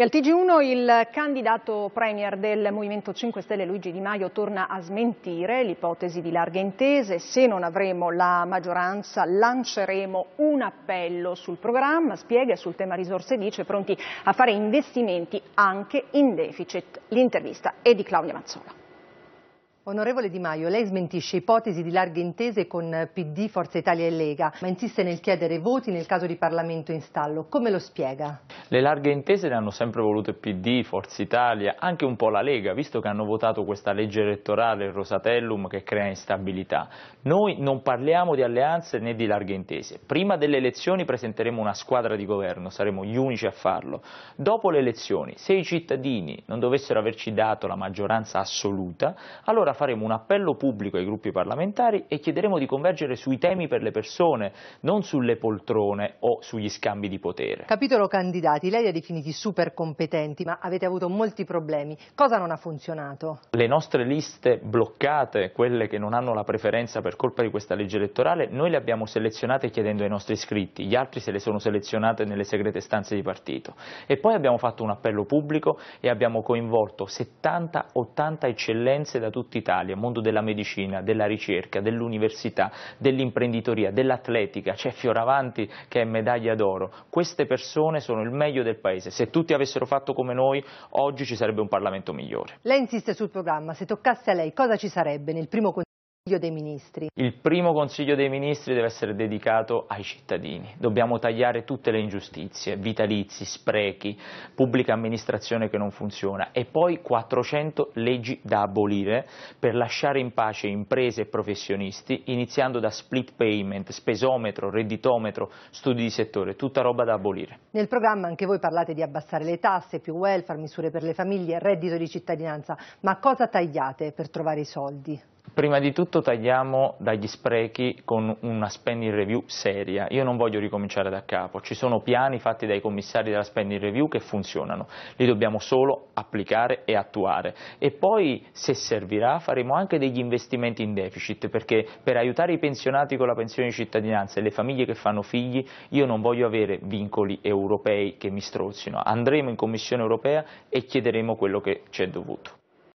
E al Tg1 il candidato premier del Movimento 5 Stelle Luigi Di Maio torna a smentire l'ipotesi di larghe intese. Se non avremo la maggioranza lanceremo un appello sul programma, spiega e sul tema risorse dice pronti a fare investimenti anche in deficit. L'intervista è di Claudia Mazzola. Onorevole Di Maio, lei smentisce ipotesi di larghe intese con PD, Forza Italia e Lega, ma insiste nel chiedere voti nel caso di Parlamento in stallo. Come lo spiega? Le larghe intese le hanno sempre volute PD, Forza Italia, anche un po' la Lega, visto che hanno votato questa legge elettorale, il Rosatellum, che crea instabilità. Noi non parliamo di alleanze né di larghe intese. Prima delle elezioni presenteremo una squadra di governo, saremo gli unici a farlo. Dopo le elezioni, se i cittadini non dovessero averci dato la maggioranza assoluta, allora faremo un appello pubblico ai gruppi parlamentari e chiederemo di convergere sui temi per le persone, non sulle poltrone o sugli scambi di potere. Capitolo candidati, lei li ha definiti super competenti, ma avete avuto molti problemi. Cosa non ha funzionato? Le nostre liste bloccate, quelle che non hanno la preferenza per colpa di questa legge elettorale, noi le abbiamo selezionate chiedendo ai nostri iscritti, gli altri se le sono selezionate nelle segrete stanze di partito. E poi abbiamo fatto un appello pubblico e abbiamo coinvolto 70-80 eccellenze da tutti i dell'Italia, mondo della medicina, della ricerca, dell'università, dell'imprenditoria, dell'atletica, c'è Fioravanti che è medaglia d'oro, queste persone sono il meglio del paese, se tutti avessero fatto come noi oggi ci sarebbe un Parlamento migliore. Lei insiste sul programma, se toccasse a lei cosa ci sarebbe nel primo dei Ministri. Il primo Consiglio dei Ministri deve essere dedicato ai cittadini. Dobbiamo tagliare tutte le ingiustizie, vitalizi, sprechi, pubblica amministrazione che non funziona e poi 400 leggi da abolire per lasciare in pace imprese e professionisti, iniziando da split payment, spesometro, redditometro, studi di settore, tutta roba da abolire. Nel programma anche voi parlate di abbassare le tasse, più welfare, misure per le famiglie, reddito di cittadinanza, ma cosa tagliate per trovare i soldi? Prima di tutto tagliamo dagli sprechi con una spending review seria. Io non voglio ricominciare da capo, ci sono piani fatti dai commissari della spending review che funzionano, li dobbiamo solo applicare e attuare. E poi, se servirà, faremo anche degli investimenti in deficit, perché per aiutare i pensionati con la pensione di cittadinanza e le famiglie che fanno figli, io non voglio avere vincoli europei che mi strozzino. Andremo in Commissione europea e chiederemo quello che ci è dovuto.